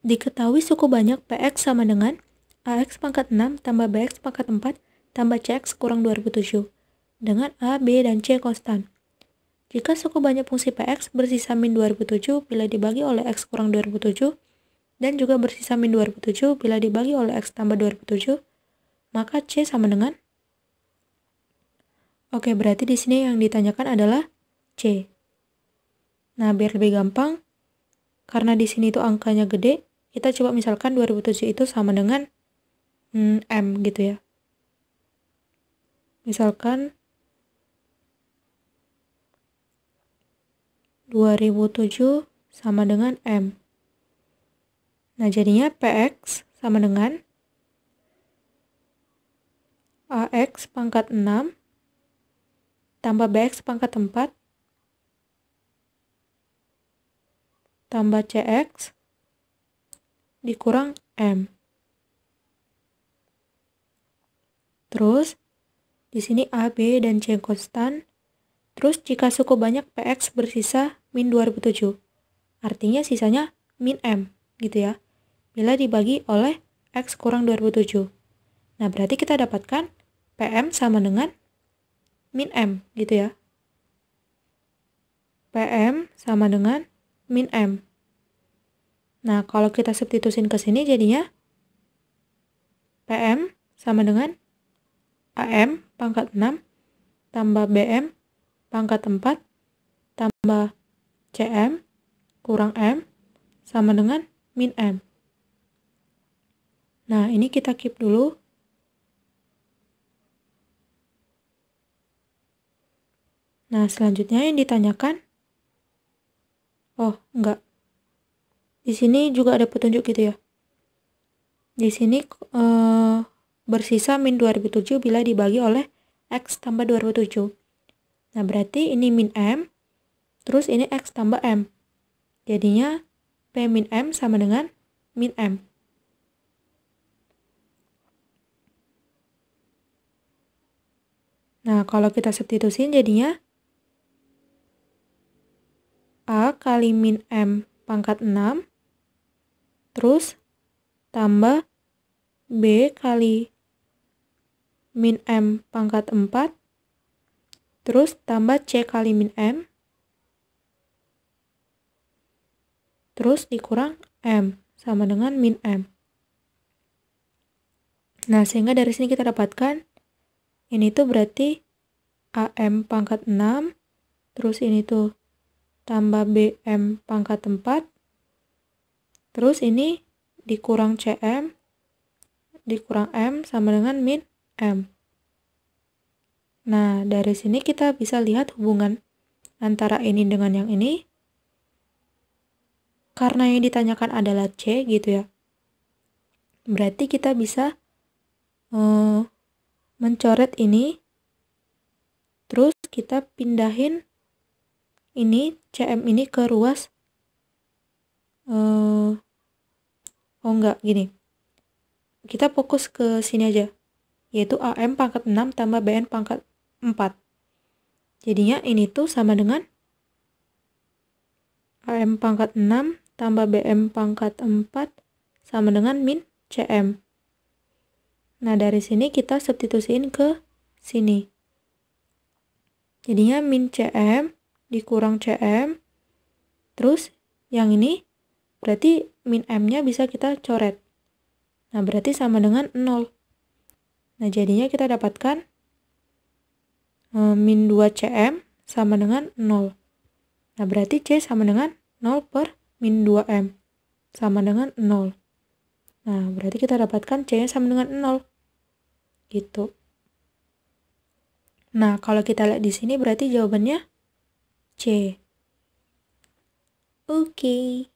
Diketahui suku banyak PX sama dengan AX pangkat 6 tambah BX pangkat 4 tambah CX kurang 2007 dengan A, B, dan C konstan. Jika suku banyak fungsi PX bersisa min 2007 bila dibagi oleh X kurang 2007 dan juga bersisa min 2007 bila dibagi oleh X tambah 2007, maka C sama dengan Oke, berarti di sini yang ditanyakan adalah C. Nah, biar lebih gampang, karena di sini itu angkanya gede, kita coba misalkan 2007 itu sama dengan mm, M gitu ya. Misalkan 2007 sama dengan M. Nah, jadinya PX sama dengan AX pangkat 6 tambah BX pangkat 4 tambah CX dikurang M. Terus, di sini A, B, dan C konstan. Terus, jika suku banyak PX bersisa min 2007. Artinya sisanya min M, gitu ya. Bila dibagi oleh X kurang 2007. Nah, berarti kita dapatkan PM sama dengan min M, gitu ya. PM sama dengan min M. Nah, kalau kita substitusin ke sini jadinya PM sama dengan AM pangkat 6 tambah BM pangkat 4 tambah CM kurang M sama dengan min M. Nah, ini kita keep dulu. Nah, selanjutnya yang ditanyakan, oh, enggak, di sini juga ada petunjuk gitu ya. Di sini uh, bersisa min 2007 bila dibagi oleh X tambah 2007. Nah, berarti ini min M, terus ini X tambah M. Jadinya P min M sama dengan min M. Nah, kalau kita substitusin jadinya A kali min M pangkat 6 Terus tambah B kali min M pangkat 4. Terus tambah C kali min M. Terus dikurang M sama dengan min M. Nah, sehingga dari sini kita dapatkan ini tuh berarti AM pangkat 6, terus ini tuh tambah BM pangkat 4, Terus ini dikurang CM dikurang M sama dengan min M. Nah, dari sini kita bisa lihat hubungan antara ini dengan yang ini. Karena yang ditanyakan adalah C gitu ya. Berarti kita bisa uh, mencoret ini. Terus kita pindahin ini CM ini ke ruas uh, oh enggak gini kita fokus ke sini aja yaitu AM pangkat 6 tambah BN pangkat 4 jadinya ini tuh sama dengan AM pangkat 6 tambah BM pangkat 4 sama dengan min CM nah dari sini kita substitusiin ke sini jadinya min CM dikurang CM terus yang ini Berarti min m-nya bisa kita coret. Nah, berarti sama dengan 0. Nah, jadinya kita dapatkan e, min 2cm sama dengan 0. Nah, berarti C sama dengan 0 per min 2M sama dengan 0. Nah, berarti kita dapatkan C-nya sama dengan 0. Gitu. Nah, kalau kita lihat di sini berarti jawabannya C. Oke. Okay.